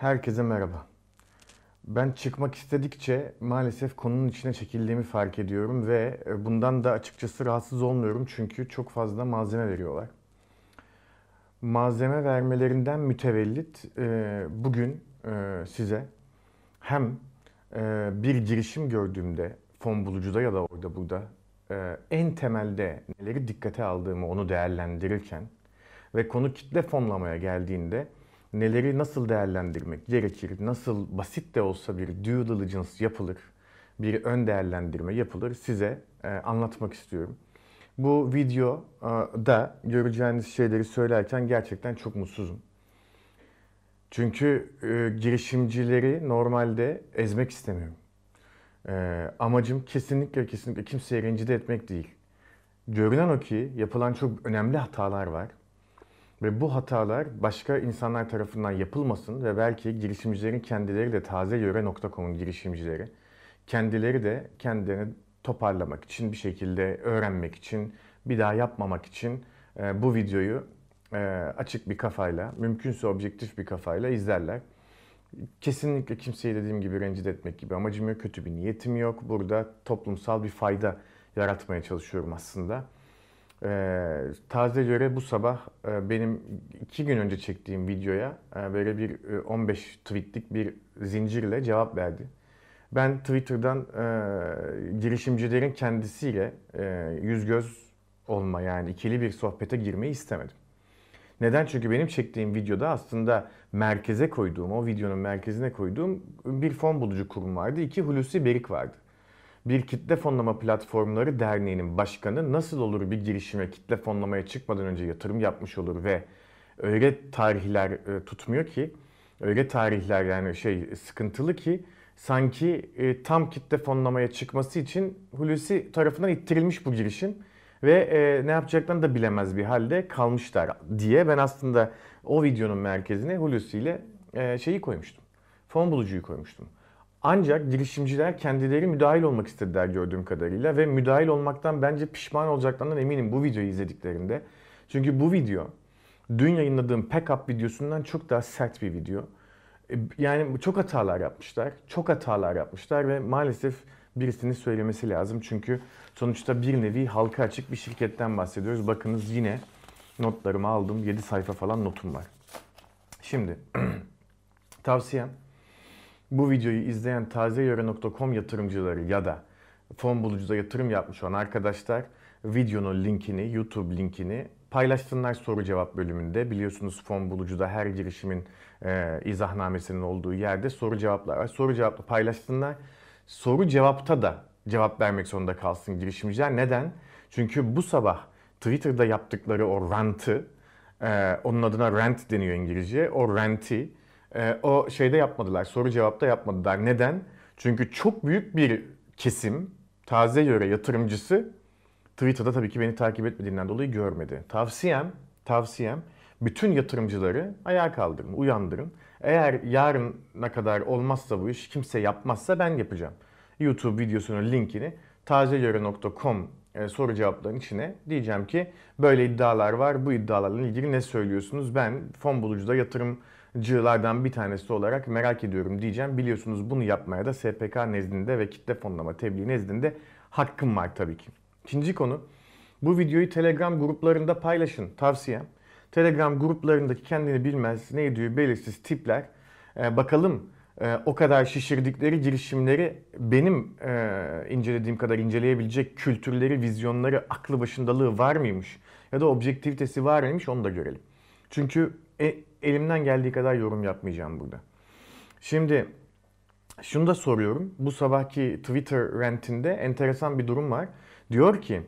Herkese merhaba. Ben çıkmak istedikçe maalesef konunun içine çekildiğimi fark ediyorum ve e, bundan da açıkçası rahatsız olmuyorum çünkü çok fazla malzeme veriyorlar. Malzeme vermelerinden mütevellit e, bugün e, size hem bir girişim gördüğümde fon bulucuda ya da orada burada en temelde neleri dikkate aldığımı onu değerlendirirken ve konu kitle fonlamaya geldiğinde neleri nasıl değerlendirmek gerekir, nasıl basit de olsa bir due diligence yapılır, bir ön değerlendirme yapılır size e, anlatmak istiyorum. Bu videoda e, göreceğiniz şeyleri söylerken gerçekten çok mutsuzum. Çünkü e, girişimcileri normalde ezmek istemiyorum. E, amacım kesinlikle kesinlikle kimseyi rencide etmek değil. Görünen o ki yapılan çok önemli hatalar var ve bu hatalar başka insanlar tarafından yapılmasın ve belki girişimcilerin kendileri de taze yöre.com'un girişimcileri kendileri de kendilerini toparlamak için bir şekilde öğrenmek için bir daha yapmamak için e, bu videoyu e, açık bir kafayla mümkünse objektif bir kafayla izlerler. Kesinlikle kimseyi dediğim gibi rencide etmek gibi amacım yok, kötü bir niyetim yok. Burada toplumsal bir fayda yaratmaya çalışıyorum aslında. E, taze göre bu sabah e, benim iki gün önce çektiğim videoya e, böyle bir e, 15 tweetlik bir zincirle cevap verdi. Ben Twitter'dan e, girişimcilerin kendisiyle e, yüz göz olma yani ikili bir sohbete girmeyi istemedim. Neden? Çünkü benim çektiğim videoda aslında merkeze koyduğum, o videonun merkezine koyduğum bir fon bulucu kurum vardı. iki Hulusi Berik vardı bir kitle fonlama platformları derneğinin başkanı nasıl olur bir girişime kitle fonlamaya çıkmadan önce yatırım yapmış olur ve öyle tarihler e, tutmuyor ki öyle tarihler yani şey sıkıntılı ki sanki e, tam kitle fonlamaya çıkması için Hulusi tarafından ittirilmiş bu girişim ve e, ne yapacaklarını da bilemez bir halde kalmışlar diye ben aslında o videonun merkezine Hulusi ile e, şeyi koymuştum. Fon bulucuyu koymuştum. Ancak girişimciler kendileri müdahil olmak istediler gördüğüm kadarıyla ve müdahil olmaktan bence pişman olacaklarından eminim bu videoyu izlediklerinde. Çünkü bu video dün yayınladığım pack up videosundan çok daha sert bir video. E, yani çok hatalar yapmışlar. Çok hatalar yapmışlar ve maalesef birisinin söylemesi lazım. Çünkü sonuçta bir nevi halka açık bir şirketten bahsediyoruz. Bakınız yine notlarımı aldım. 7 sayfa falan notum var. Şimdi tavsiyem bu videoyu izleyen tazeyara.com yatırımcıları ya da fon bulucuda yatırım yapmış olan arkadaşlar videonun linkini, YouTube linkini paylaşsınlar soru cevap bölümünde. Biliyorsunuz fon bulucuda her girişimin e, izahnamesinin olduğu yerde soru cevaplar var. Soru cevapla paylaşsınlar. Soru cevapta da cevap vermek zorunda kalsın girişimciler. Neden? Çünkü bu sabah Twitter'da yaptıkları o rantı, e, onun adına rant deniyor İngilizce. O ranti e, o şeyde yapmadılar. Soru cevapta yapmadılar. Neden? Çünkü çok büyük bir kesim taze yöre yatırımcısı Twitter'da tabii ki beni takip etmediğinden dolayı görmedi. Tavsiyem, tavsiyem bütün yatırımcıları ayağa kaldırın, uyandırın. Eğer yarına kadar olmazsa bu iş, kimse yapmazsa ben yapacağım. YouTube videosunun linkini tazeyöre.com e, soru cevapların içine diyeceğim ki böyle iddialar var. Bu iddialarla ilgili ne söylüyorsunuz? Ben fon bulucuda yatırımcılardan bir tanesi olarak merak ediyorum diyeceğim. Biliyorsunuz bunu yapmaya da SPK nezdinde ve kitle fonlama tebliğ nezdinde hakkım var tabii ki. İkinci konu bu videoyu Telegram gruplarında paylaşın tavsiyem. Telegram gruplarındaki kendini bilmez ne diyor belirsiz tipler e, bakalım ee, o kadar şişirdikleri girişimleri benim e, incelediğim kadar inceleyebilecek kültürleri, vizyonları, aklı başındalığı var mıymış? Ya da objektivitesi var mıymış onu da görelim. Çünkü e, elimden geldiği kadar yorum yapmayacağım burada. Şimdi şunu da soruyorum. Bu sabahki Twitter rantinde enteresan bir durum var. Diyor ki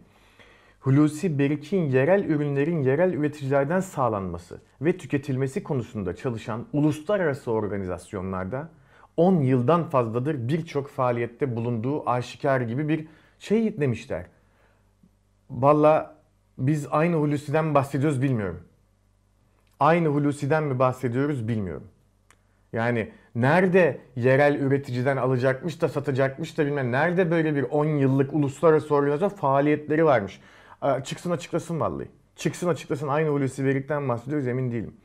Hulusi Berik'in yerel ürünlerin yerel üreticilerden sağlanması ve tüketilmesi konusunda çalışan uluslararası organizasyonlarda 10 yıldan fazladır birçok faaliyette bulunduğu aşikar gibi bir şey demişler. Valla biz aynı Hulusi'den bahsediyoruz bilmiyorum. Aynı Hulusi'den mi bahsediyoruz bilmiyorum. Yani nerede yerel üreticiden alacakmış da satacakmış da bilmem nerede böyle bir 10 yıllık uluslararası organizasyon faaliyetleri varmış. Çıksın açıklasın vallahi. Çıksın açıklasın aynı Hulusi Verik'ten bahsediyoruz emin değilim.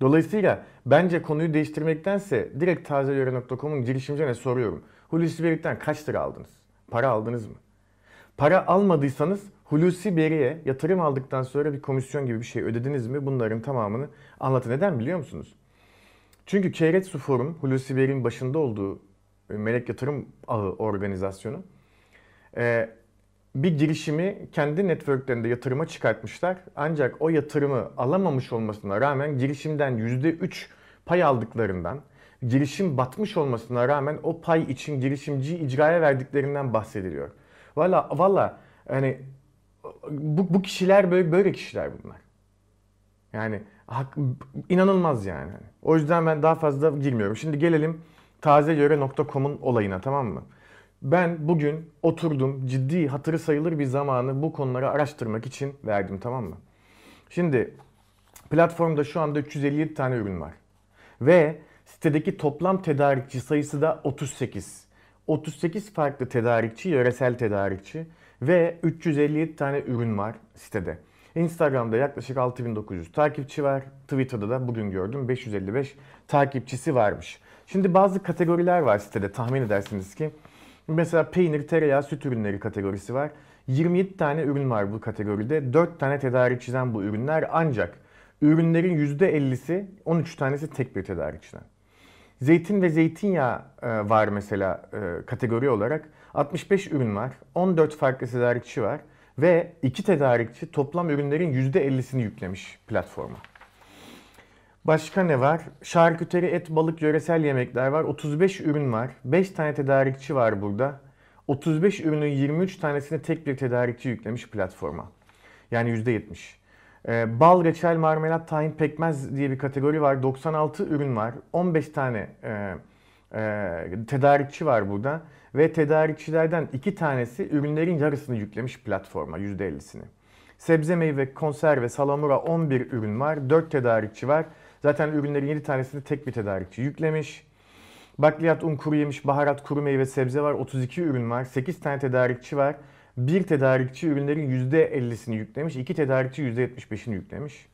Dolayısıyla bence konuyu değiştirmektense direkt tazelöre.com'un girişimcilerine soruyorum. Hulusi Beri'den kaç lira aldınız? Para aldınız mı? Para almadıysanız Hulusi Beri'ye yatırım aldıktan sonra bir komisyon gibi bir şey ödediniz mi? Bunların tamamını anlatın. Neden biliyor musunuz? Çünkü Keyretsu Forum, Hulusi Beri'nin başında olduğu e, Melek Yatırım Ağı organizasyonu. E, bir girişimi kendi networklerinde yatırıma çıkartmışlar. Ancak o yatırımı alamamış olmasına rağmen girişimden %3 pay aldıklarından, girişim batmış olmasına rağmen o pay için girişimci icraya verdiklerinden bahsediliyor. Valla valla hani bu, bu kişiler böyle böyle kişiler bunlar. Yani hak, inanılmaz yani. O yüzden ben daha fazla girmiyorum. Şimdi gelelim tazeyöre.com'un olayına tamam mı? Ben bugün oturdum ciddi hatırı sayılır bir zamanı bu konuları araştırmak için verdim tamam mı? Şimdi platformda şu anda 357 tane ürün var. Ve sitedeki toplam tedarikçi sayısı da 38. 38 farklı tedarikçi, yöresel tedarikçi ve 357 tane ürün var sitede. Instagram'da yaklaşık 6900 takipçi var. Twitter'da da bugün gördüm 555 takipçisi varmış. Şimdi bazı kategoriler var sitede tahmin edersiniz ki Mesela peynir, tereyağı, süt ürünleri kategorisi var. 27 tane ürün var bu kategoride. 4 tane tedarikçiden bu ürünler ancak ürünlerin %50'si 13 tanesi tek bir tedarikçiden. Zeytin ve zeytinyağı e, var mesela e, kategori olarak. 65 ürün var. 14 farklı tedarikçi var. Ve iki tedarikçi toplam ürünlerin %50'sini yüklemiş platforma. Başka ne var? Şarküteri, et, balık, yöresel yemekler var. 35 ürün var. 5 tane tedarikçi var burada. 35 ürünün 23 tanesini tek bir tedarikçi yüklemiş platforma. Yani %70. Ee, bal, reçel, marmelat, tahin, pekmez diye bir kategori var. 96 ürün var. 15 tane e, e, tedarikçi var burada. Ve tedarikçilerden 2 tanesi ürünlerin yarısını yüklemiş platforma. %50'sini. Sebze meyve, konserve, salamura 11 ürün var. 4 tedarikçi var. Zaten ürünlerin 7 tanesini tek bir tedarikçi yüklemiş. Bakliyat, un, kuru yemiş, baharat, kuru meyve, sebze var. 32 ürün var. 8 tane tedarikçi var. Bir tedarikçi ürünlerin %50'sini yüklemiş. iki tedarikçi %75'ini yüklemiş.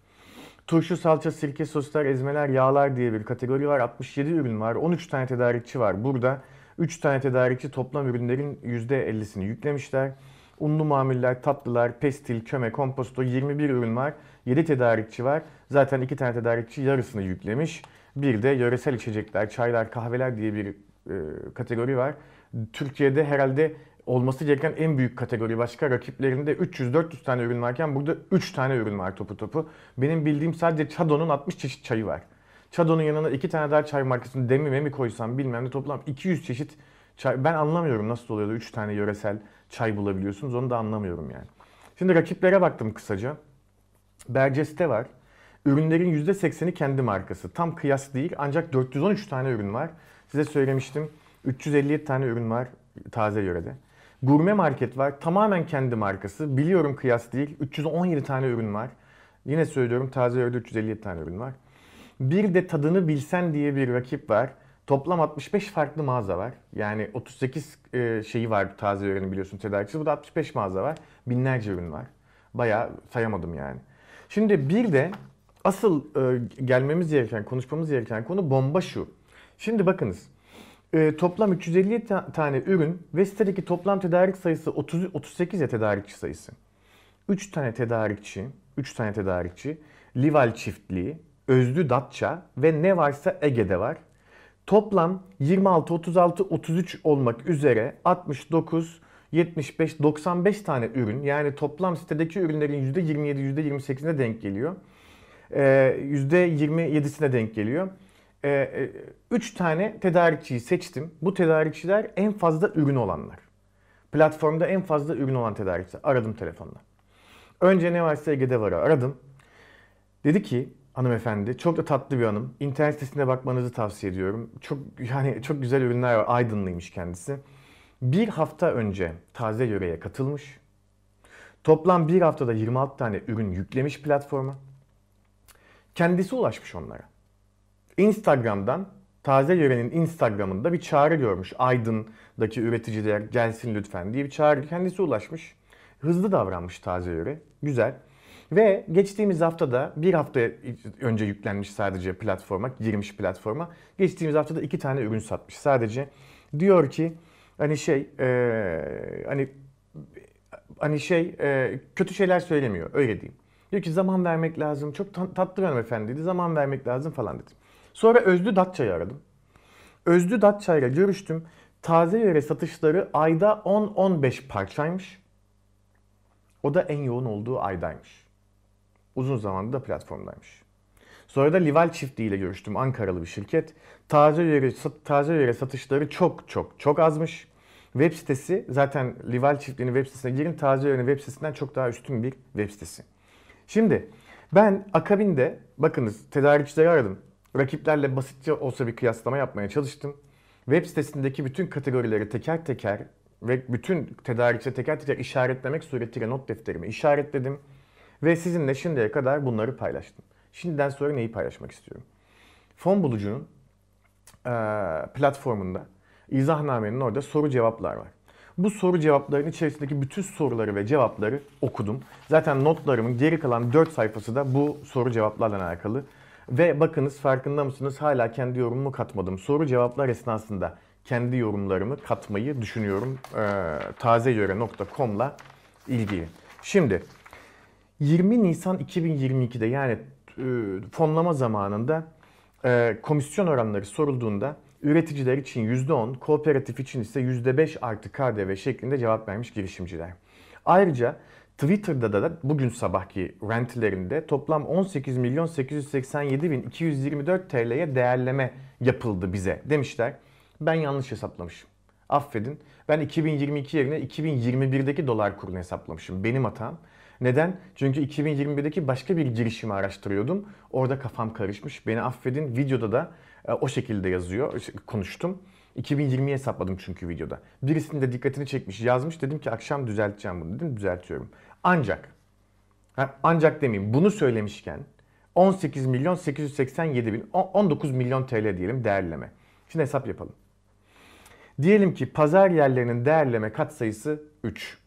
Turşu, salça, sirke, soslar, ezmeler, yağlar diye bir kategori var. 67 ürün var. 13 tane tedarikçi var burada. 3 tane tedarikçi toplam ürünlerin %50'sini yüklemişler. Unlu mamuller, tatlılar, pestil, köme, komposto 21 ürün var. 7 tedarikçi var. Zaten 2 tane tedarikçi yarısını yüklemiş. Bir de yöresel içecekler, çaylar, kahveler diye bir e, kategori var. Türkiye'de herhalde olması gereken en büyük kategori başka. Rakiplerinde 300-400 tane ürün varken burada 3 tane ürün var topu topu. Benim bildiğim sadece Çado'nun 60 çeşit çayı var. Çado'nun yanına 2 tane daha çay markasını demime mi koysam bilmem ne toplam 200 çeşit çay. Ben anlamıyorum nasıl oluyor da 3 tane yöresel çay bulabiliyorsunuz onu da anlamıyorum yani. Şimdi rakiplere baktım kısaca. Berceste var. Ürünlerin %80'i kendi markası. Tam kıyas değil ancak 413 tane ürün var. Size söylemiştim 357 tane ürün var taze yörede. Gurme market var. Tamamen kendi markası. Biliyorum kıyas değil. 317 tane ürün var. Yine söylüyorum taze yörede 357 tane ürün var. Bir de tadını bilsen diye bir rakip var. Toplam 65 farklı mağaza var. Yani 38 e, şeyi var taze yörenin biliyorsun tedarikçisi. Bu da 65 mağaza var. Binlerce ürün var. Bayağı sayamadım yani. Şimdi bir de asıl e, gelmemiz gereken, konuşmamız gereken konu bomba şu. Şimdi bakınız. E, toplam 350 ta- tane ürün ve sitedeki toplam tedarik sayısı 30 38 ya tedarikçi sayısı. 3 tane tedarikçi, 3 tane tedarikçi, Lival çiftliği, Özlü Datça ve ne varsa Ege'de var. Toplam 26, 36, 33 olmak üzere 69, 75-95 tane ürün yani toplam sitedeki ürünlerin %27-28'ine denk geliyor. E, ee, %27'sine denk geliyor. 3 ee, e, tane tedarikçiyi seçtim. Bu tedarikçiler en fazla ürün olanlar. Platformda en fazla ürün olan tedarikçi. Aradım telefonla. Önce ne varsa Ege'de varı aradım. Dedi ki hanımefendi çok da tatlı bir hanım. İnternet sitesine bakmanızı tavsiye ediyorum. Çok yani çok güzel ürünler var. Aydınlıymış kendisi bir hafta önce taze yöreye katılmış. Toplam bir haftada 26 tane ürün yüklemiş platforma. Kendisi ulaşmış onlara. Instagram'dan Taze Yöre'nin Instagram'ında bir çağrı görmüş. Aydın'daki üreticiler gelsin lütfen diye bir çağrı kendisi ulaşmış. Hızlı davranmış Taze Yöre. Güzel. Ve geçtiğimiz haftada bir hafta önce yüklenmiş sadece platforma, girmiş platforma. Geçtiğimiz haftada iki tane ürün satmış sadece. Diyor ki hani şey e, hani hani şey e, kötü şeyler söylemiyor öyle diyeyim. Diyor ki zaman vermek lazım. Çok tatlı hanımefendi dedi. Zaman vermek lazım falan dedi. Sonra Özlü Datça'yı aradım. Özlü Datça'yla görüştüm. Taze yöre satışları ayda 10-15 parçaymış. O da en yoğun olduğu aydaymış. Uzun zamandır da platformdaymış. Sonra da Lival çiftliğiyle görüştüm. Ankaralı bir şirket taze üyeli, taze üyeli satışları çok çok çok azmış. Web sitesi zaten Lival çiftliğinin web sitesine girin taze üyeli web sitesinden çok daha üstün bir web sitesi. Şimdi ben akabinde bakınız tedarikçileri aradım. Rakiplerle basitçe olsa bir kıyaslama yapmaya çalıştım. Web sitesindeki bütün kategorileri teker teker ve bütün tedarikçi teker teker işaretlemek suretiyle not defterimi işaretledim. Ve sizinle şimdiye kadar bunları paylaştım. Şimdiden sonra neyi paylaşmak istiyorum? Fon bulucunun e, platformunda izahnamenin orada soru cevaplar var. Bu soru cevapların içerisindeki bütün soruları ve cevapları okudum. Zaten notlarımın geri kalan 4 sayfası da bu soru cevaplarla alakalı. Ve bakınız farkında mısınız hala kendi yorumumu katmadım. Soru cevaplar esnasında kendi yorumlarımı katmayı düşünüyorum. Ee, tazeyöre.com'la ilgili. Şimdi 20 Nisan 2022'de yani e, fonlama zamanında ee, komisyon oranları sorulduğunda üreticiler için %10, kooperatif için ise %5 artı KDV şeklinde cevap vermiş girişimciler. Ayrıca Twitter'da da, da bugün sabahki rentlerinde toplam 18 milyon 887 bin 224 TL'ye değerleme yapıldı bize demişler. Ben yanlış hesaplamışım. Affedin. Ben 2022 yerine 2021'deki dolar kurunu hesaplamışım. Benim hatam. Neden? Çünkü 2021'deki başka bir girişimi araştırıyordum. Orada kafam karışmış. Beni affedin videoda da e, o şekilde yazıyor, konuştum. 2020'yi hesapladım çünkü videoda. Birisinin de dikkatini çekmiş, yazmış. Dedim ki akşam düzelteceğim bunu dedim. Düzeltiyorum. Ancak, ancak demeyeyim bunu söylemişken 18 milyon 887 bin, 19 milyon TL diyelim değerleme. Şimdi hesap yapalım. Diyelim ki pazar yerlerinin değerleme katsayısı 3.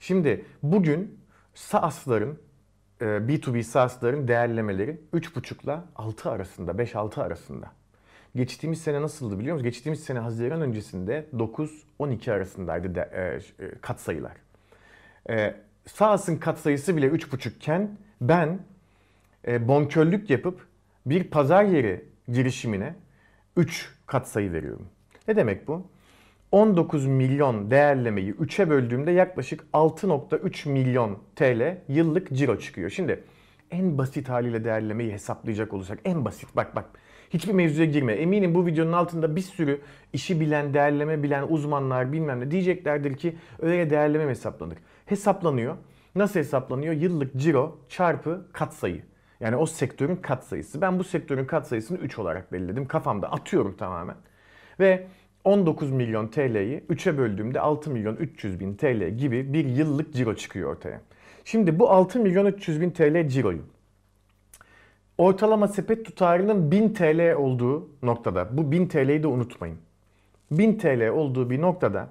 Şimdi bugün SaaS'ların, e, B2B SaaS'ların değerlemeleri 3,5 ile 6 arasında, 5-6 arasında. Geçtiğimiz sene nasıldı biliyor musunuz? Geçtiğimiz sene Haziran öncesinde 9-12 arasındaydı de, e, e kat sayılar. E, SaaS'ın kat sayısı bile 3,5 iken ben e, bonkörlük yapıp bir pazar yeri girişimine 3 kat sayı veriyorum. Ne demek bu? 19 milyon değerlemeyi 3'e böldüğümde yaklaşık 6.3 milyon TL yıllık ciro çıkıyor. Şimdi en basit haliyle değerlemeyi hesaplayacak olursak en basit bak bak hiçbir mevzuya girme. Eminim bu videonun altında bir sürü işi bilen, değerleme bilen uzmanlar bilmem ne diyeceklerdir ki öyle değerleme mi hesaplanır? Hesaplanıyor. Nasıl hesaplanıyor? Yıllık ciro çarpı katsayı. Yani o sektörün katsayısı. Ben bu sektörün katsayısını 3 olarak belirledim. Kafamda atıyorum tamamen. Ve 19 milyon TL'yi 3'e böldüğümde 6 milyon 300 bin TL gibi bir yıllık ciro çıkıyor ortaya. Şimdi bu 6 milyon 300 bin TL ciroyu ortalama sepet tutarının 1000 TL olduğu noktada bu 1000 TL'yi de unutmayın. 1000 TL olduğu bir noktada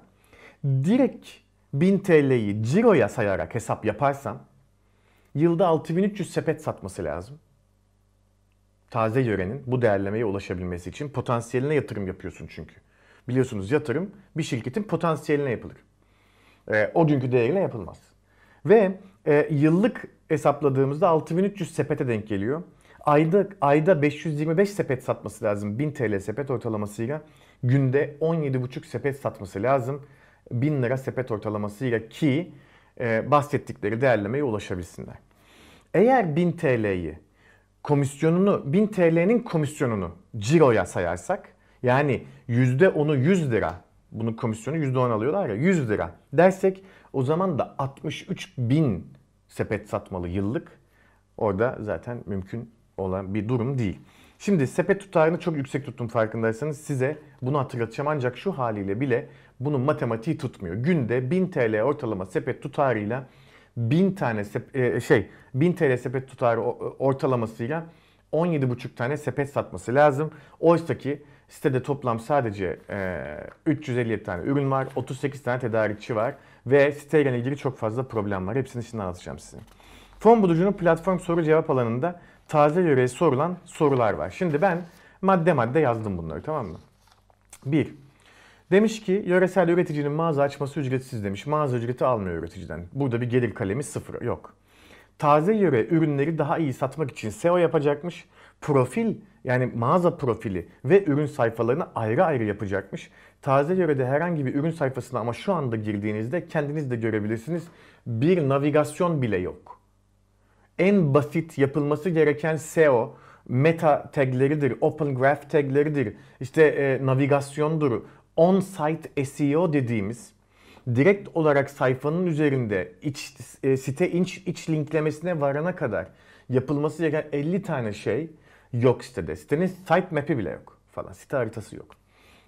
direkt 1000 TL'yi ciroya sayarak hesap yaparsam yılda 6300 sepet satması lazım. Taze yörenin bu değerlemeye ulaşabilmesi için potansiyeline yatırım yapıyorsun çünkü. Biliyorsunuz yatırım bir şirketin potansiyeline yapılır. E, o günkü değerine yapılmaz. Ve e, yıllık hesapladığımızda 6300 sepete denk geliyor. Ayda, ayda 525 sepet satması lazım 1000 TL sepet ortalamasıyla. Günde 17,5 sepet satması lazım 1000 lira sepet ortalamasıyla ki e, bahsettikleri değerlemeye ulaşabilsinler. Eğer 1000 TL'yi komisyonunu 1000 TL'nin komisyonunu ciroya sayarsak yani yüzde onu 100 lira. Bunun komisyonu %10 alıyorlar ya 100 lira dersek o zaman da 63 bin sepet satmalı yıllık. Orada zaten mümkün olan bir durum değil. Şimdi sepet tutarını çok yüksek tuttum farkındaysanız size bunu hatırlatacağım ancak şu haliyle bile bunun matematiği tutmuyor. Günde 1000 TL ortalama sepet tutarıyla 1000 tane sep- e, şey 1000 TL sepet tutarı ortalamasıyla 17,5 tane sepet satması lazım. Oysa ki Sitede toplam sadece e, 350 tane ürün var, 38 tane tedarikçi var ve siteyle ilgili çok fazla problem var. Hepsini şimdi anlatacağım size. Fon bulucunun platform soru cevap alanında taze yöreye sorulan sorular var. Şimdi ben madde madde yazdım bunları tamam mı? 1. Demiş ki yöresel üreticinin mağaza açması ücretsiz demiş. Mağaza ücreti almıyor üreticiden. Burada bir gelir kalemi sıfır yok. Taze yöre ürünleri daha iyi satmak için SEO yapacakmış profil yani mağaza profili ve ürün sayfalarını ayrı ayrı yapacakmış. Taze yörede herhangi bir ürün sayfasına ama şu anda girdiğinizde kendiniz de görebilirsiniz. Bir navigasyon bile yok. En basit yapılması gereken SEO, meta tagleridir, open graph tagleridir, işte e, navigasyondur, on-site SEO dediğimiz direkt olarak sayfanın üzerinde iç, e, site iç, iç linklemesine varana kadar yapılması gereken 50 tane şey yok sitede. Sitenin sitemap'i bile yok falan. Site haritası yok.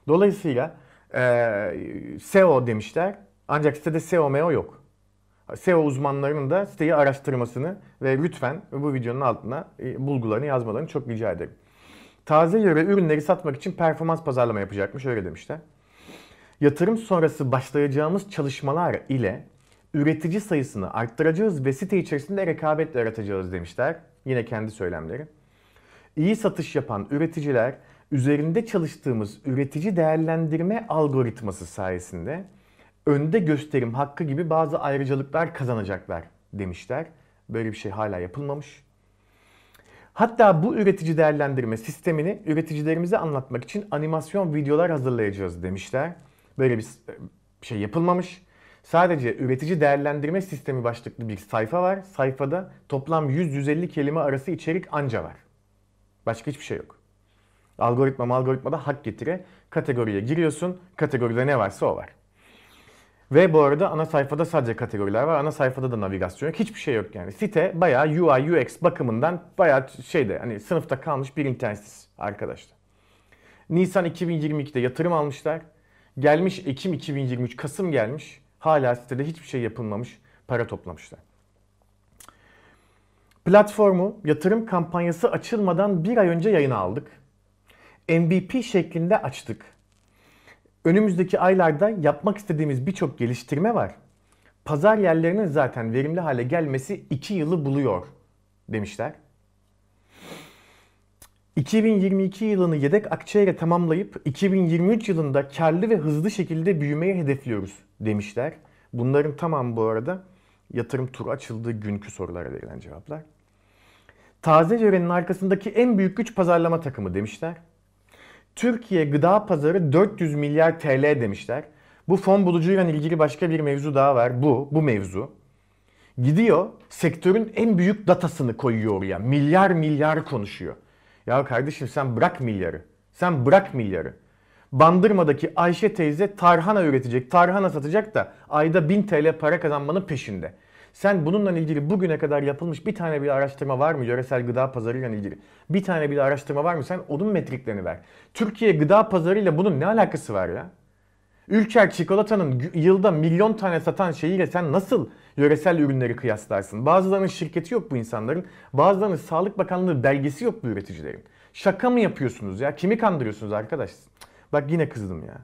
Dolayısıyla e, SEO demişler. Ancak sitede SEO MEO yok. SEO uzmanlarının da siteyi araştırmasını ve lütfen bu videonun altına e, bulgularını yazmalarını çok rica ederim. Taze yöre ürünleri satmak için performans pazarlama yapacakmış öyle demişler. Yatırım sonrası başlayacağımız çalışmalar ile üretici sayısını arttıracağız ve site içerisinde rekabet yaratacağız demişler. Yine kendi söylemleri iyi satış yapan üreticiler üzerinde çalıştığımız üretici değerlendirme algoritması sayesinde önde gösterim hakkı gibi bazı ayrıcalıklar kazanacaklar demişler. Böyle bir şey hala yapılmamış. Hatta bu üretici değerlendirme sistemini üreticilerimize anlatmak için animasyon videolar hazırlayacağız demişler. Böyle bir şey yapılmamış. Sadece üretici değerlendirme sistemi başlıklı bir sayfa var. Sayfada toplam 100-150 kelime arası içerik anca var. Başka hiçbir şey yok. Algoritma algoritmada hak getire kategoriye giriyorsun. Kategoride ne varsa o var. Ve bu arada ana sayfada sadece kategoriler var. Ana sayfada da navigasyon yok. Hiçbir şey yok yani. Site bayağı UI UX bakımından bayağı şeyde hani sınıfta kalmış bir internetsiz sitesi arkadaşlar. Nisan 2022'de yatırım almışlar. Gelmiş Ekim 2023 Kasım gelmiş. Hala sitede hiçbir şey yapılmamış. Para toplamışlar. Platformu yatırım kampanyası açılmadan bir ay önce yayına aldık. MVP şeklinde açtık. Önümüzdeki aylarda yapmak istediğimiz birçok geliştirme var. Pazar yerlerinin zaten verimli hale gelmesi 2 yılı buluyor demişler. 2022 yılını yedek akçeyle tamamlayıp 2023 yılında karlı ve hızlı şekilde büyümeye hedefliyoruz demişler. Bunların tamamı bu arada Yatırım turu açıldığı günkü sorulara verilen cevaplar. Taze yörenin arkasındaki en büyük güç pazarlama takımı demişler. Türkiye gıda pazarı 400 milyar TL demişler. Bu fon bulucuyla ilgili başka bir mevzu daha var. Bu, bu mevzu. Gidiyor sektörün en büyük datasını koyuyor oraya. Milyar milyar konuşuyor. Ya kardeşim sen bırak milyarı. Sen bırak milyarı. Bandırma'daki Ayşe teyze tarhana üretecek, tarhana satacak da ayda 1000 TL para kazanmanın peşinde. Sen bununla ilgili bugüne kadar yapılmış bir tane bile araştırma var mı yöresel gıda pazarıyla ilgili? Bir tane bile araştırma var mı? Sen onun metriklerini ver. Türkiye gıda pazarıyla bunun ne alakası var ya? Ülker çikolatanın yılda milyon tane satan şeyiyle sen nasıl yöresel ürünleri kıyaslarsın? Bazılarının şirketi yok bu insanların. Bazılarının Sağlık Bakanlığı belgesi yok bu üreticilerin. Şaka mı yapıyorsunuz ya? Kimi kandırıyorsunuz arkadaş? Bak yine kızdım ya.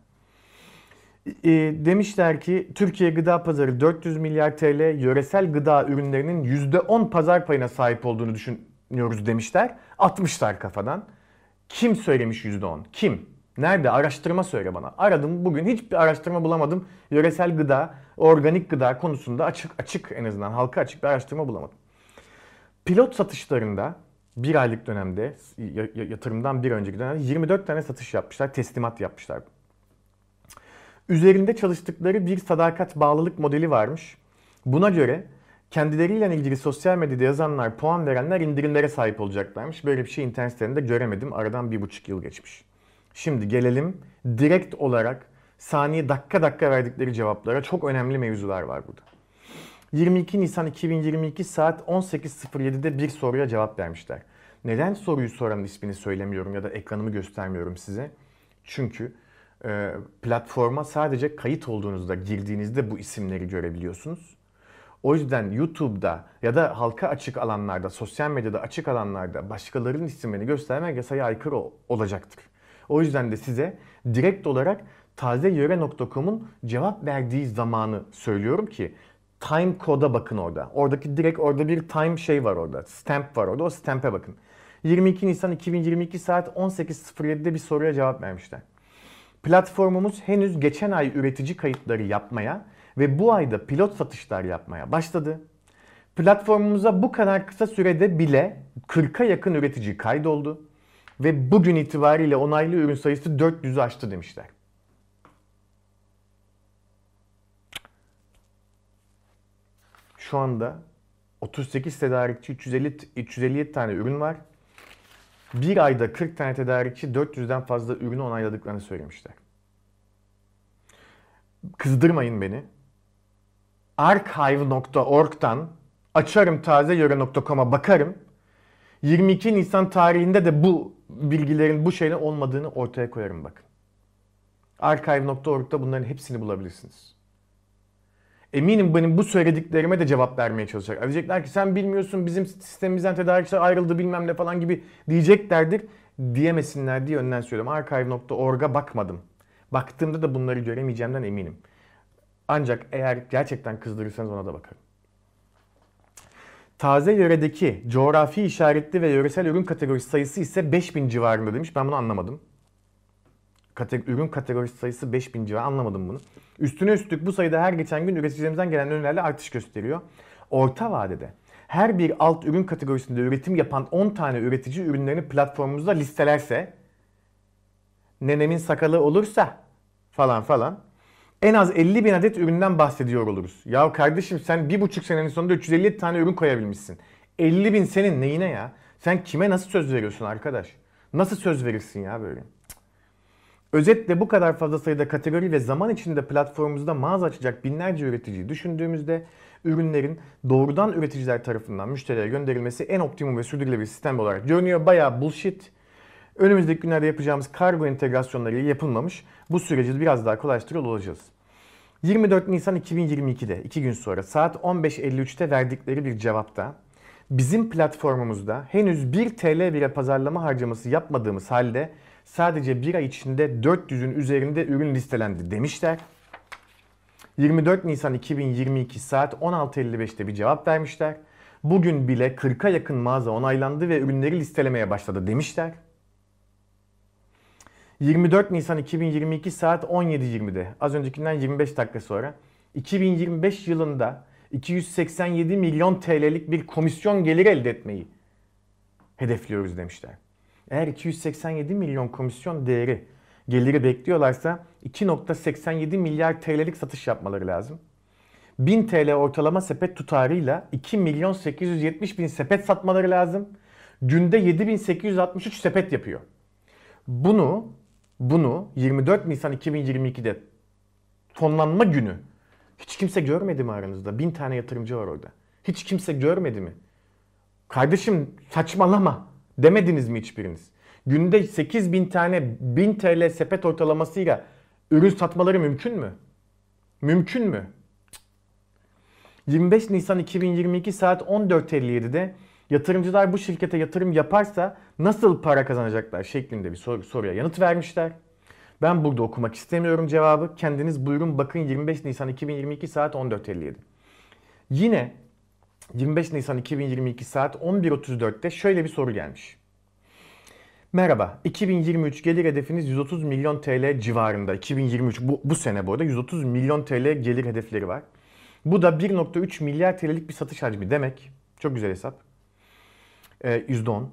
E, demişler ki Türkiye gıda pazarı 400 milyar TL yöresel gıda ürünlerinin %10 pazar payına sahip olduğunu düşünüyoruz demişler. Atmışlar kafadan. Kim söylemiş %10? Kim? Nerede? Araştırma söyle bana. Aradım bugün hiçbir araştırma bulamadım. Yöresel gıda, organik gıda konusunda açık açık en azından halka açık bir araştırma bulamadım. Pilot satışlarında bir aylık dönemde yatırımdan bir önceki dönemde 24 tane satış yapmışlar, teslimat yapmışlar. Üzerinde çalıştıkları bir sadakat bağlılık modeli varmış. Buna göre kendileriyle ilgili sosyal medyada yazanlar, puan verenler indirimlere sahip olacaklarmış. Böyle bir şey internet sitelerinde göremedim. Aradan bir buçuk yıl geçmiş. Şimdi gelelim direkt olarak saniye dakika dakika verdikleri cevaplara çok önemli mevzular var burada. 22 Nisan 2022 saat 18.07'de bir soruya cevap vermişler. Neden soruyu soranın ismini söylemiyorum ya da ekranımı göstermiyorum size? Çünkü e, platforma sadece kayıt olduğunuzda girdiğinizde bu isimleri görebiliyorsunuz. O yüzden YouTube'da ya da halka açık alanlarda, sosyal medyada açık alanlarda başkalarının isimlerini göstermek yasaya aykırı olacaktır. O yüzden de size direkt olarak tazeyöre.com'un cevap verdiği zamanı söylüyorum ki time koda bakın orada. Oradaki direkt orada bir time şey var orada. Stamp var orada. O stamp'e bakın. 22 Nisan 2022 saat 18.07'de bir soruya cevap vermişler. Platformumuz henüz geçen ay üretici kayıtları yapmaya ve bu ayda pilot satışlar yapmaya başladı. Platformumuza bu kadar kısa sürede bile 40'a yakın üretici kaydoldu ve bugün itibariyle onaylı ürün sayısı 400'ü aştı demişler. şu anda 38 tedarikçi 350 357 tane ürün var. Bir ayda 40 tane tedarikçi 400'den fazla ürünü onayladıklarını söylemişler. Kızdırmayın beni. archive.org'dan açarım tazeyöre.com'a bakarım. 22 Nisan tarihinde de bu bilgilerin bu şeyle olmadığını ortaya koyarım bakın. Archive.org'da bunların hepsini bulabilirsiniz eminim benim bu söylediklerime de cevap vermeye çalışacak. Hani diyecekler ki sen bilmiyorsun bizim sistemimizden tedarikçiler ayrıldı bilmem ne falan gibi diyeceklerdir. Diyemesinler diye önden söylüyorum. Archive.org'a bakmadım. Baktığımda da bunları göremeyeceğimden eminim. Ancak eğer gerçekten kızdırırsanız ona da bakarım. Taze yöredeki coğrafi işaretli ve yöresel ürün kategorisi sayısı ise 5000 civarında demiş. Ben bunu anlamadım kategori, ürün kategorisi sayısı 5000 civarı anlamadım bunu. Üstüne üstlük bu sayıda her geçen gün üreticilerimizden gelen ürünlerle artış gösteriyor. Orta vadede her bir alt ürün kategorisinde üretim yapan 10 tane üretici ürünlerini platformumuzda listelerse nenemin sakalı olursa falan falan en az 50 bin adet üründen bahsediyor oluruz. Ya kardeşim sen bir buçuk senenin sonunda 350 tane ürün koyabilmişsin. 50 bin senin neyine ya? Sen kime nasıl söz veriyorsun arkadaş? Nasıl söz verirsin ya böyle? Özetle bu kadar fazla sayıda kategori ve zaman içinde platformumuzda mağaza açacak binlerce üreticiyi düşündüğümüzde ürünlerin doğrudan üreticiler tarafından müşterilere gönderilmesi en optimum ve sürdürülebilir sistem olarak görünüyor. Bayağı bullshit. Önümüzdeki günlerde yapacağımız kargo entegrasyonları yapılmamış. Bu süreci biraz daha kolaylaştırıyor olacağız. 24 Nisan 2022'de 2 gün sonra saat 15.53'te verdikleri bir cevapta bizim platformumuzda henüz 1 TL bile pazarlama harcaması yapmadığımız halde sadece bir ay içinde 400'ün üzerinde ürün listelendi demişler. 24 Nisan 2022 saat 16.55'te bir cevap vermişler. Bugün bile 40'a yakın mağaza onaylandı ve ürünleri listelemeye başladı demişler. 24 Nisan 2022 saat 17.20'de az öncekinden 25 dakika sonra 2025 yılında 287 milyon TL'lik bir komisyon geliri elde etmeyi hedefliyoruz demişler. Eğer 287 milyon komisyon değeri geliri bekliyorlarsa 2.87 milyar TL'lik satış yapmaları lazım. 1000 TL ortalama sepet tutarıyla 2 milyon 870 bin sepet satmaları lazım. Günde 7863 sepet yapıyor. Bunu bunu 24 Nisan 2022'de tonlanma günü hiç kimse görmedi mi aranızda? Bin tane yatırımcı var orada. Hiç kimse görmedi mi? Kardeşim saçmalama. Demediniz mi hiçbiriniz? Günde 8 bin tane 1000 TL sepet ortalamasıyla ürün satmaları mümkün mü? Mümkün mü? 25 Nisan 2022 saat 14.57'de yatırımcılar bu şirkete yatırım yaparsa nasıl para kazanacaklar şeklinde bir soru, soruya yanıt vermişler. Ben burada okumak istemiyorum cevabı. Kendiniz buyurun bakın 25 Nisan 2022 saat 14.57. Yine 25 Nisan 2022 saat 11.34'te şöyle bir soru gelmiş. Merhaba, 2023 gelir hedefiniz 130 milyon TL civarında. 2023 bu, bu sene bu arada 130 milyon TL gelir hedefleri var. Bu da 1.3 milyar TL'lik bir satış hacmi demek. Çok güzel hesap. Ee, %10.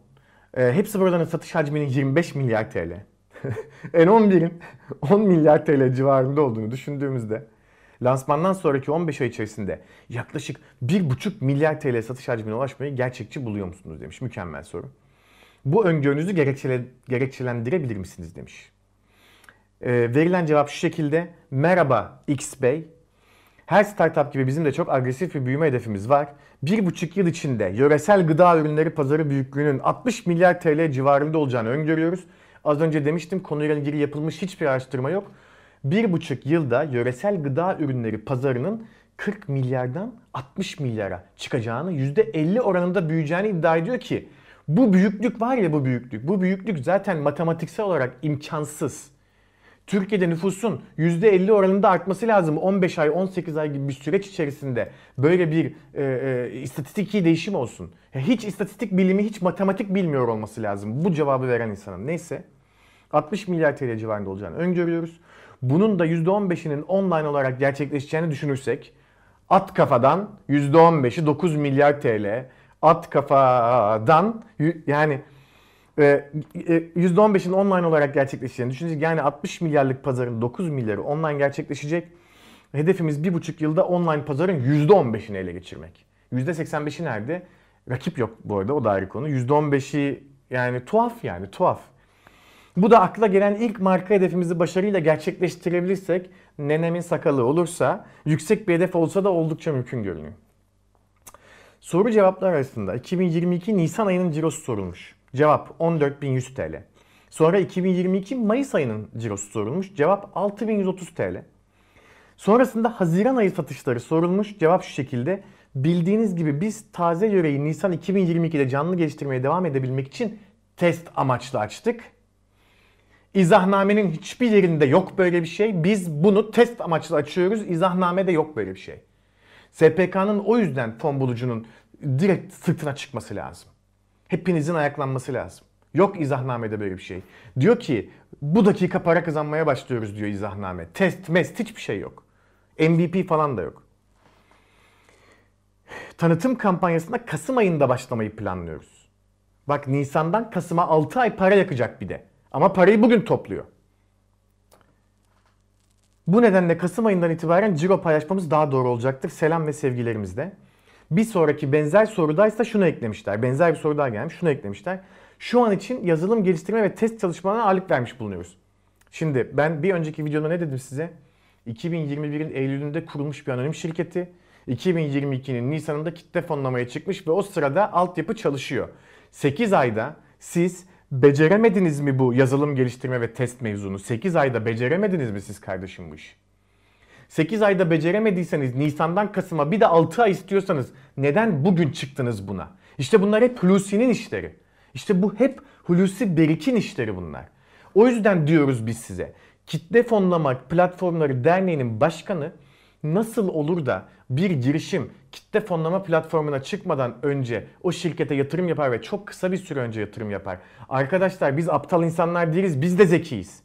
Ee, hepsi buraların satış hacminin 25 milyar TL. N11'in 10 milyar TL civarında olduğunu düşündüğümüzde lansmandan sonraki 15 ay içerisinde yaklaşık 1,5 milyar TL satış hacmine ulaşmayı gerçekçi buluyor musunuz demiş. Mükemmel soru. Bu öngörünüzü gerekçele, gerekçelendirebilir misiniz demiş. E, verilen cevap şu şekilde. Merhaba X Bey. Her startup gibi bizim de çok agresif bir büyüme hedefimiz var. Bir buçuk yıl içinde yöresel gıda ürünleri pazarı büyüklüğünün 60 milyar TL civarında olacağını öngörüyoruz. Az önce demiştim konuyla ilgili yapılmış hiçbir araştırma yok. 1,5 yılda yöresel gıda ürünleri pazarının 40 milyardan 60 milyara çıkacağını %50 oranında büyüyeceğini iddia ediyor ki bu büyüklük var ya bu büyüklük. Bu büyüklük zaten matematiksel olarak imkansız. Türkiye'de nüfusun %50 oranında artması lazım 15 ay 18 ay gibi bir süreç içerisinde böyle bir e, e, istatistiki değişim olsun. Ya hiç istatistik bilimi hiç matematik bilmiyor olması lazım bu cevabı veren insanın. Neyse 60 milyar TL civarında olacağını öngörüyoruz bunun da %15'inin online olarak gerçekleşeceğini düşünürsek at kafadan %15'i 9 milyar TL at kafadan yani %15'in e, e, online olarak gerçekleşeceğini düşünürsek yani 60 milyarlık pazarın 9 milyarı online gerçekleşecek. Hedefimiz bir buçuk yılda online pazarın %15'ini ele geçirmek. %85'i nerede? Rakip yok bu arada o da ayrı konu. %15'i yani tuhaf yani tuhaf. Bu da akla gelen ilk marka hedefimizi başarıyla gerçekleştirebilirsek, nenemin sakalı olursa, yüksek bir hedef olsa da oldukça mümkün görünüyor. Soru cevaplar arasında 2022 Nisan ayının cirosu sorulmuş. Cevap 14.100 TL. Sonra 2022 Mayıs ayının cirosu sorulmuş. Cevap 6.130 TL. Sonrasında Haziran ayı satışları sorulmuş. Cevap şu şekilde. Bildiğiniz gibi biz taze yöreyi Nisan 2022'de canlı geliştirmeye devam edebilmek için test amaçlı açtık. İzahnamenin hiçbir yerinde yok böyle bir şey. Biz bunu test amaçlı açıyoruz. İzahnamede yok böyle bir şey. SPK'nın o yüzden fon bulucunun direkt sırtına çıkması lazım. Hepinizin ayaklanması lazım. Yok izahnamede böyle bir şey. Diyor ki bu dakika para kazanmaya başlıyoruz diyor izahname. Test, mest hiçbir şey yok. MVP falan da yok. Tanıtım kampanyasında Kasım ayında başlamayı planlıyoruz. Bak Nisan'dan Kasım'a 6 ay para yakacak bir de. Ama parayı bugün topluyor. Bu nedenle Kasım ayından itibaren ciro paylaşmamız daha doğru olacaktır. Selam ve sevgilerimizde. Bir sonraki benzer sorudaysa şunu eklemişler. Benzer bir soru daha gelmiş. Şunu eklemişler. Şu an için yazılım geliştirme ve test çalışmalarına ağırlık vermiş bulunuyoruz. Şimdi ben bir önceki videoda ne dedim size? 2021'in Eylül'ünde kurulmuş bir anonim şirketi. 2022'nin Nisan'ında kitle fonlamaya çıkmış ve o sırada altyapı çalışıyor. 8 ayda siz Beceremediniz mi bu yazılım geliştirme ve test mevzunu? 8 ayda beceremediniz mi siz kardeşim bu iş? 8 ayda beceremediyseniz Nisan'dan Kasım'a bir de 6 ay istiyorsanız neden bugün çıktınız buna? İşte bunlar hep Hulusi'nin işleri. İşte bu hep Hulusi Berik'in işleri bunlar. O yüzden diyoruz biz size. Kitle fonlamak Platformları Derneği'nin başkanı nasıl olur da bir girişim kitle fonlama platformuna çıkmadan önce o şirkete yatırım yapar ve çok kısa bir süre önce yatırım yapar. Arkadaşlar biz aptal insanlar değiliz. Biz de zekiyiz.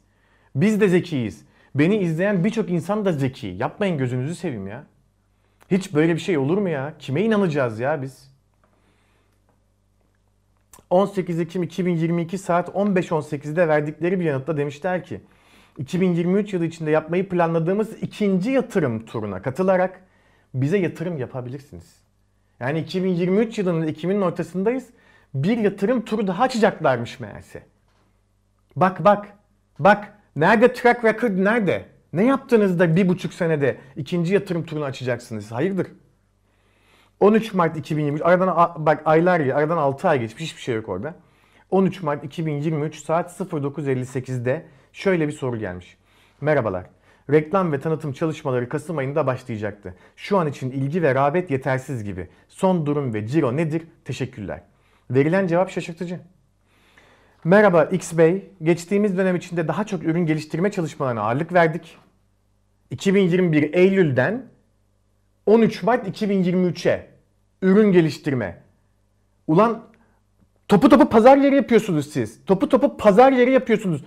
Biz de zekiyiz. Beni izleyen birçok insan da zeki. Yapmayın gözünüzü seveyim ya. Hiç böyle bir şey olur mu ya? Kime inanacağız ya biz? 18 Ekim 2022 saat 15.18'de verdikleri bir yanıtta demişler ki 2023 yılı içinde yapmayı planladığımız ikinci yatırım turuna katılarak bize yatırım yapabilirsiniz. Yani 2023 yılının Ekim'in ortasındayız. Bir yatırım turu daha açacaklarmış meğerse. Bak bak. Bak. Nerede track record nerede? Ne yaptınız da bir buçuk senede ikinci yatırım turunu açacaksınız? Hayırdır? 13 Mart 2023. Aradan bak aylar ya. Aradan 6 ay geçmiş. Hiçbir şey yok orada. 13 Mart 2023 saat 09.58'de Şöyle bir soru gelmiş. Merhabalar. Reklam ve tanıtım çalışmaları Kasım ayında başlayacaktı. Şu an için ilgi ve rağbet yetersiz gibi. Son durum ve ciro nedir? Teşekkürler. Verilen cevap şaşırtıcı. Merhaba X Bey. Geçtiğimiz dönem içinde daha çok ürün geliştirme çalışmalarına ağırlık verdik. 2021 Eylül'den 13 Mart 2023'e ürün geliştirme. Ulan topu topu pazar yeri yapıyorsunuz siz. Topu topu pazar yeri yapıyorsunuz.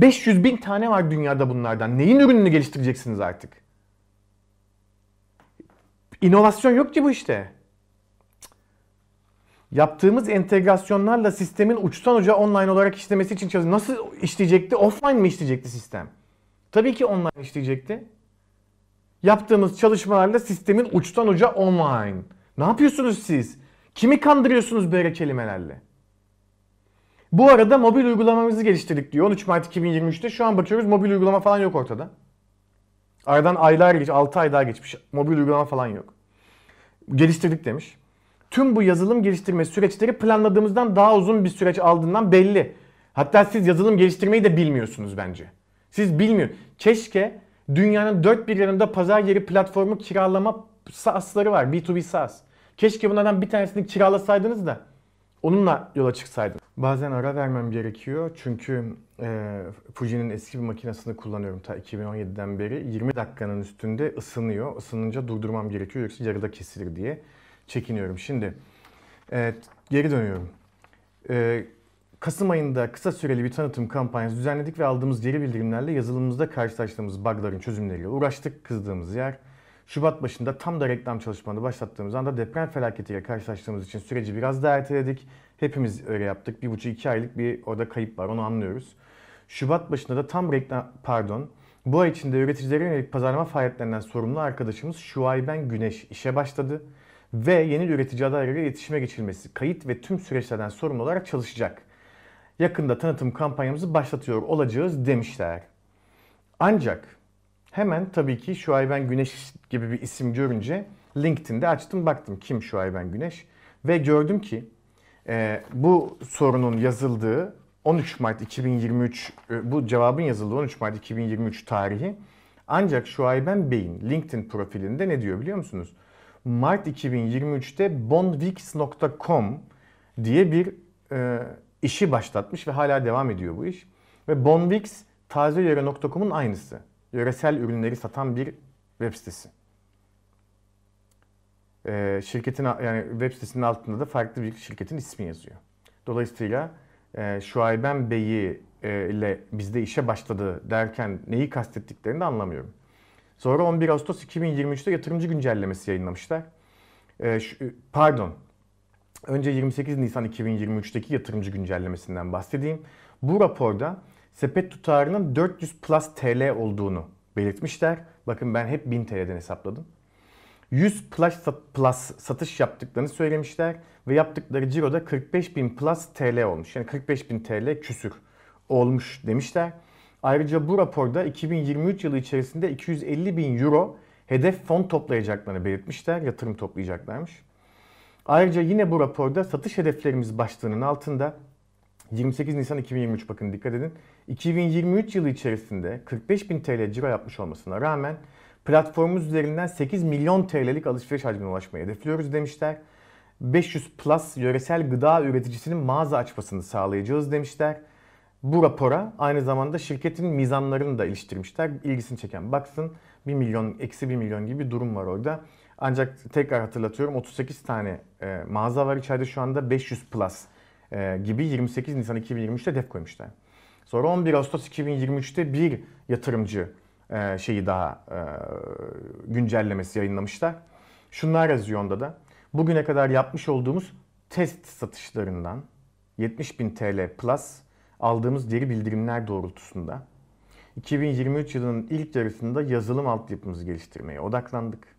500 bin tane var dünyada bunlardan. Neyin ürününü geliştireceksiniz artık? İnovasyon yok ki bu işte. Yaptığımız entegrasyonlarla sistemin uçtan uca online olarak işlemesi için çalışıyoruz. Nasıl işleyecekti? Offline mi işleyecekti sistem? Tabii ki online işleyecekti. Yaptığımız çalışmalarla sistemin uçtan uca online. Ne yapıyorsunuz siz? Kimi kandırıyorsunuz böyle kelimelerle? Bu arada mobil uygulamamızı geliştirdik diyor 13 Mart 2023'te. Şu an bakıyoruz mobil uygulama falan yok ortada. Aradan aylar geç, 6 ay daha geçmiş. Mobil uygulama falan yok. Geliştirdik demiş. Tüm bu yazılım geliştirme süreçleri planladığımızdan daha uzun bir süreç aldığından belli. Hatta siz yazılım geliştirmeyi de bilmiyorsunuz bence. Siz bilmiyor. Keşke dünyanın dört bir yanında pazar yeri platformu kiralama SaaS'ları var. B2B SaaS. Keşke bunlardan bir tanesini kiralasaydınız da Onunla yola çıksaydım. Bazen ara vermem gerekiyor çünkü e, Fuji'nin eski bir makinesini kullanıyorum ta 2017'den beri. 20 dakikanın üstünde ısınıyor. Isınınca durdurmam gerekiyor yoksa yarıda kesilir diye çekiniyorum. Şimdi e, geri dönüyorum. E, Kasım ayında kısa süreli bir tanıtım kampanyası düzenledik ve aldığımız geri bildirimlerle yazılımımızda karşılaştığımız bugların çözümleriyle uğraştık. Kızdığımız yer, Şubat başında tam da reklam çalışmanı başlattığımız anda deprem felaketiyle karşılaştığımız için süreci biraz daha erteledik. Hepimiz öyle yaptık. Bir buçuk iki aylık bir orada kayıp var onu anlıyoruz. Şubat başında da tam reklam pardon bu ay içinde üreticilere yönelik pazarlama faaliyetlerinden sorumlu arkadaşımız Şuayben Güneş işe başladı ve yeni üretici adaylarıyla iletişime geçilmesi, kayıt ve tüm süreçlerden sorumlu olarak çalışacak. Yakında tanıtım kampanyamızı başlatıyor olacağız demişler. Ancak Hemen tabii ki Şuayben Güneş gibi bir isim görünce LinkedIn'de açtım baktım kim Şuayben Güneş. Ve gördüm ki e, bu sorunun yazıldığı 13 Mart 2023 e, bu cevabın yazıldığı 13 Mart 2023 tarihi ancak Şuayben Bey'in LinkedIn profilinde ne diyor biliyor musunuz? Mart 2023'te bonwix.com diye bir e, işi başlatmış ve hala devam ediyor bu iş. Ve bonwix tazeyöre.com'un aynısı yöresel ürünleri satan bir web sitesi. Ee, şirketin yani web sitesinin altında da farklı bir şirketin ismi yazıyor. Dolayısıyla e, Şuayben Bey'i e, ile bizde işe başladı derken neyi kastettiklerini de anlamıyorum. Sonra 11 Ağustos 2023'te yatırımcı güncellemesi yayınlamışlar. E, şu, e, pardon. Önce 28 Nisan 2023'teki yatırımcı güncellemesinden bahsedeyim. Bu raporda sepet tutarının 400 plus TL olduğunu belirtmişler. Bakın ben hep 1000 TL'den hesapladım. 100 plus, plus satış yaptıklarını söylemişler ve yaptıkları ciro da 45 bin plus TL olmuş. Yani 45 bin TL küsür olmuş demişler. Ayrıca bu raporda 2023 yılı içerisinde 250 bin euro hedef fon toplayacaklarını belirtmişler, yatırım toplayacaklarmış. Ayrıca yine bu raporda satış hedeflerimiz başlığının altında 28 Nisan 2023 bakın dikkat edin. 2023 yılı içerisinde 45 bin TL ciro yapmış olmasına rağmen platformumuz üzerinden 8 milyon TL'lik alışveriş hacmine ulaşmayı hedefliyoruz demişler. 500 plus yöresel gıda üreticisinin mağaza açmasını sağlayacağız demişler. Bu rapora aynı zamanda şirketin mizanlarını da iliştirmişler. İlgisini çeken baksın 1 milyon, eksi 1 milyon gibi bir durum var orada. Ancak tekrar hatırlatıyorum 38 tane e, mağaza var içeride şu anda 500 plus e, gibi 28 Nisan 2023'te def koymuşlar. Sonra 11 Ağustos 2023'te bir yatırımcı e, şeyi daha e, güncellemesi yayınlamışlar. Şunlar yazıyor onda da. Bugüne kadar yapmış olduğumuz test satışlarından 70 bin TL plus aldığımız geri bildirimler doğrultusunda 2023 yılının ilk yarısında yazılım altyapımızı geliştirmeye odaklandık.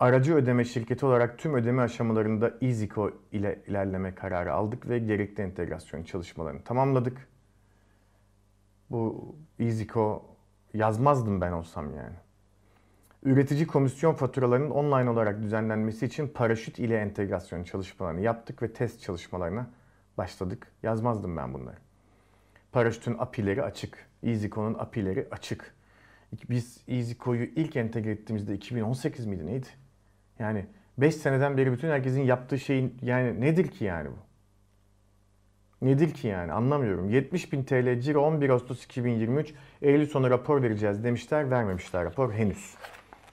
Aracı ödeme şirketi olarak tüm ödeme aşamalarında EasyCo ile ilerleme kararı aldık ve gerekli entegrasyon çalışmalarını tamamladık. Bu EasyCo yazmazdım ben olsam yani. Üretici komisyon faturalarının online olarak düzenlenmesi için paraşüt ile entegrasyon çalışmalarını yaptık ve test çalışmalarına başladık. Yazmazdım ben bunları. Paraşütün API'leri açık. EasyCo'nun API'leri açık. Biz EasyCo'yu ilk entegre ettiğimizde 2018 miydi neydi? Yani 5 seneden beri bütün herkesin yaptığı şeyin yani nedir ki yani bu? Nedir ki yani anlamıyorum. 70 bin TL ciro 11 Ağustos 2023 Eylül sonu rapor vereceğiz demişler vermemişler rapor henüz.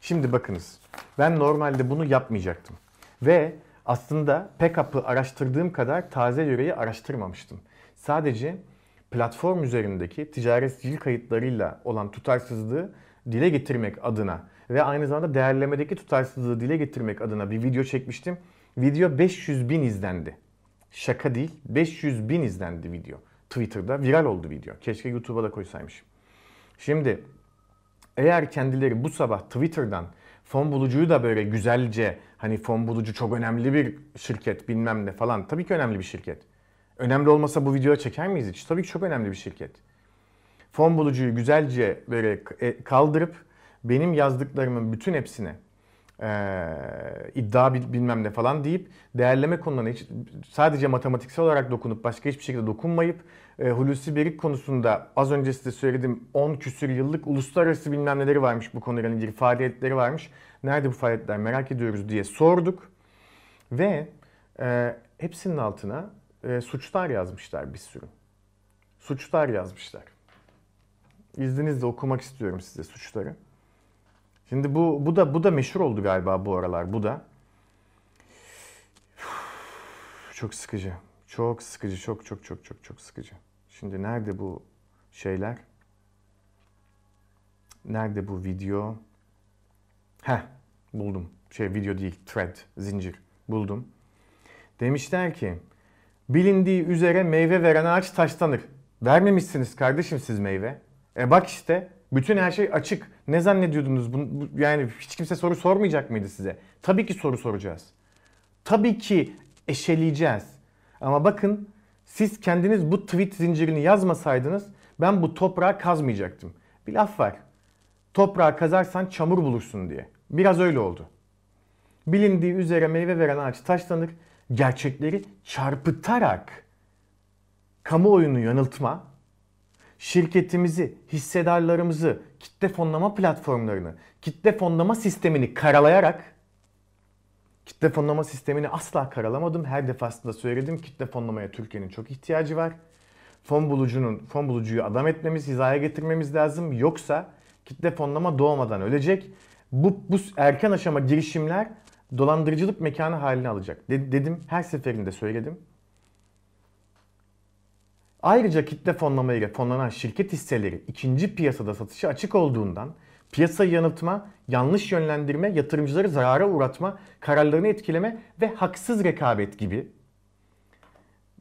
Şimdi bakınız ben normalde bunu yapmayacaktım. Ve aslında Packup'ı araştırdığım kadar taze yüreği araştırmamıştım. Sadece platform üzerindeki ticaret sicil kayıtlarıyla olan tutarsızlığı dile getirmek adına ve aynı zamanda değerlemedeki tutarsızlığı dile getirmek adına bir video çekmiştim. Video 500 bin izlendi. Şaka değil 500 bin izlendi video. Twitter'da viral oldu video. Keşke YouTube'a da koysaymışım. Şimdi eğer kendileri bu sabah Twitter'dan fon bulucuyu da böyle güzelce hani fon bulucu çok önemli bir şirket bilmem ne falan tabii ki önemli bir şirket. Önemli olmasa bu videoya çeker miyiz hiç? Tabii ki çok önemli bir şirket. Fon bulucuyu güzelce böyle e, kaldırıp benim yazdıklarımın bütün hepsine e, iddia bilmem ne falan deyip değerleme konularına hiç, sadece matematiksel olarak dokunup başka hiçbir şekilde dokunmayıp e, Hulusi birik konusunda az önce size söyledim 10 küsür yıllık uluslararası bilmem neleri varmış bu konuyla ilgili faaliyetleri varmış. Nerede bu faaliyetler merak ediyoruz diye sorduk ve e, hepsinin altına e, suçlar yazmışlar bir sürü. Suçlar yazmışlar. İzninizle okumak istiyorum size suçları. Şimdi bu bu da bu da meşhur oldu galiba bu aralar. Bu da çok sıkıcı. Çok sıkıcı. Çok çok çok çok çok sıkıcı. Şimdi nerede bu şeyler? Nerede bu video? Heh buldum. Şey video değil thread zincir buldum. Demişler ki bilindiği üzere meyve veren ağaç taşlanır. Vermemişsiniz kardeşim siz meyve. E bak işte bütün her şey açık. Ne zannediyordunuz? Bu, bu, yani hiç kimse soru sormayacak mıydı size? Tabii ki soru soracağız. Tabii ki eşeleyeceğiz. Ama bakın siz kendiniz bu tweet zincirini yazmasaydınız ben bu toprağı kazmayacaktım. Bir laf var. Toprağı kazarsan çamur bulursun diye. Biraz öyle oldu. Bilindiği üzere meyve veren ağaç taşlanır. Gerçekleri çarpıtarak kamuoyunu yanıltma şirketimizi, hissedarlarımızı, kitle fonlama platformlarını, kitle fonlama sistemini karalayarak kitle fonlama sistemini asla karalamadım. Her defasında söyledim. Kitle fonlamaya Türkiye'nin çok ihtiyacı var. Fon bulucunun fon bulucuyu adam etmemiz, hizaya getirmemiz lazım. Yoksa kitle fonlama doğmadan ölecek. Bu, bu erken aşama girişimler dolandırıcılık mekanı haline alacak. De, dedim her seferinde söyledim. Ayrıca kitle fonlamayla fonlanan şirket hisseleri ikinci piyasada satışı açık olduğundan piyasayı yanıltma, yanlış yönlendirme, yatırımcıları zarara uğratma, kararlarını etkileme ve haksız rekabet gibi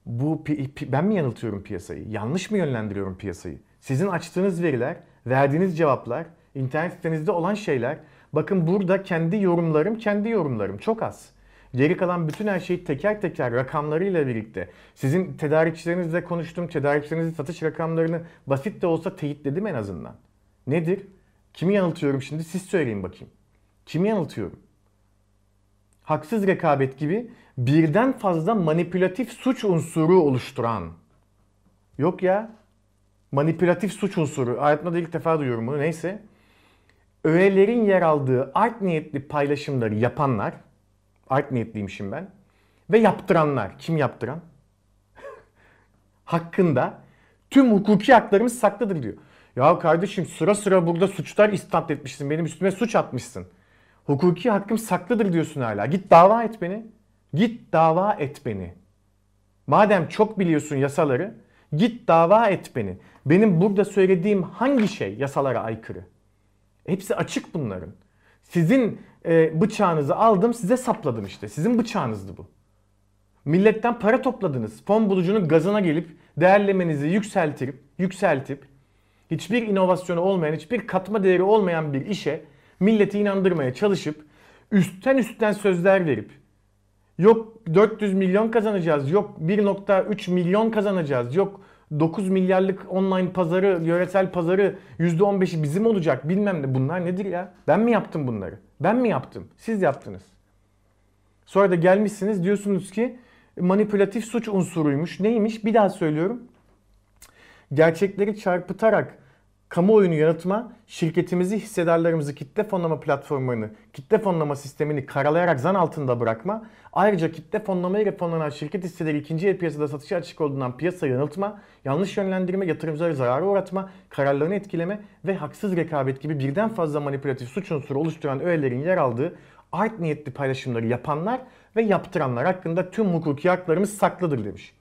bu ben mi yanıltıyorum piyasayı? Yanlış mı yönlendiriyorum piyasayı? Sizin açtığınız veriler, verdiğiniz cevaplar, internet sitenizde olan şeyler. Bakın burada kendi yorumlarım, kendi yorumlarım çok az. Geri kalan bütün her şeyi teker teker rakamlarıyla birlikte sizin tedarikçilerinizle konuştum. Tedarikçilerinizin satış rakamlarını basit de olsa teyitledim en azından. Nedir? Kimi yanıltıyorum şimdi? Siz söyleyin bakayım. Kimi yanıltıyorum? Haksız rekabet gibi birden fazla manipülatif suç unsuru oluşturan. Yok ya. Manipülatif suç unsuru. Hayatımda ilk defa duyuyorum bunu. Neyse öğelerin yer aldığı art niyetli paylaşımları yapanlar Art niyetliymişim ben. Ve yaptıranlar. Kim yaptıran? Hakkında tüm hukuki haklarımız saklıdır diyor. Ya kardeşim sıra sıra burada suçlar istat etmişsin. Benim üstüme suç atmışsın. Hukuki hakkım saklıdır diyorsun hala. Git dava et beni. Git dava et beni. Madem çok biliyorsun yasaları git dava et beni. Benim burada söylediğim hangi şey yasalara aykırı? Hepsi açık bunların. Sizin e, bıçağınızı aldım size sapladım işte. Sizin bıçağınızdı bu. Milletten para topladınız. Fon bulucunun gazına gelip değerlemenizi yükseltip, yükseltip hiçbir inovasyonu olmayan, hiçbir katma değeri olmayan bir işe milleti inandırmaya çalışıp üstten üstten sözler verip yok 400 milyon kazanacağız, yok 1.3 milyon kazanacağız, yok 9 milyarlık online pazarı, yöresel pazarı %15'i bizim olacak bilmem ne. Bunlar nedir ya? Ben mi yaptım bunları? Ben mi yaptım? Siz yaptınız. Sonra da gelmişsiniz diyorsunuz ki manipülatif suç unsuruymuş. Neymiş? Bir daha söylüyorum. Gerçekleri çarpıtarak kamuoyunu yaratma, şirketimizi, hissedarlarımızı kitle fonlama platformlarını, kitle fonlama sistemini karalayarak zan altında bırakma, ayrıca kitle fonlamayla fonlanan şirket hisseleri ikinci el piyasada satışa açık olduğundan piyasa yanıltma, yanlış yönlendirme, yatırımcılara zarara uğratma, kararlarını etkileme ve haksız rekabet gibi birden fazla manipülatif suç unsuru oluşturan öğelerin yer aldığı art niyetli paylaşımları yapanlar ve yaptıranlar hakkında tüm hukuki haklarımız saklıdır demiş.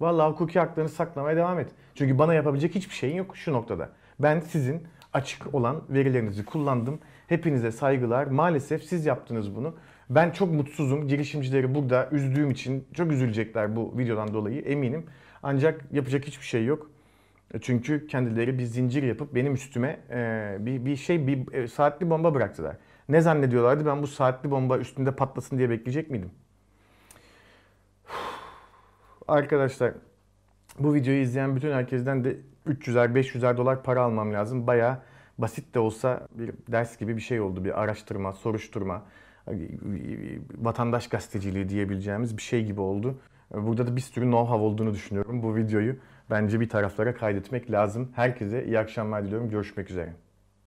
Vallahi hukuki haklarını saklamaya devam et. Çünkü bana yapabilecek hiçbir şeyin yok şu noktada. Ben sizin açık olan verilerinizi kullandım. Hepinize saygılar. Maalesef siz yaptınız bunu. Ben çok mutsuzum. Girişimcileri burada üzdüğüm için çok üzülecekler bu videodan dolayı eminim. Ancak yapacak hiçbir şey yok. E, çünkü kendileri bir zincir yapıp benim üstüme e, bir, bir şey, bir e, saatli bomba bıraktılar. Ne zannediyorlardı ben bu saatli bomba üstünde patlasın diye bekleyecek miydim? Arkadaşlar bu videoyu izleyen bütün herkesten de 300'er 500'er dolar para almam lazım. Baya basit de olsa bir ders gibi bir şey oldu. Bir araştırma, soruşturma, e, e, e, vatandaş gazeteciliği diyebileceğimiz bir şey gibi oldu. Burada da bir sürü know-how olduğunu düşünüyorum. Bu videoyu bence bir taraflara kaydetmek lazım. Herkese iyi akşamlar diliyorum. Görüşmek üzere.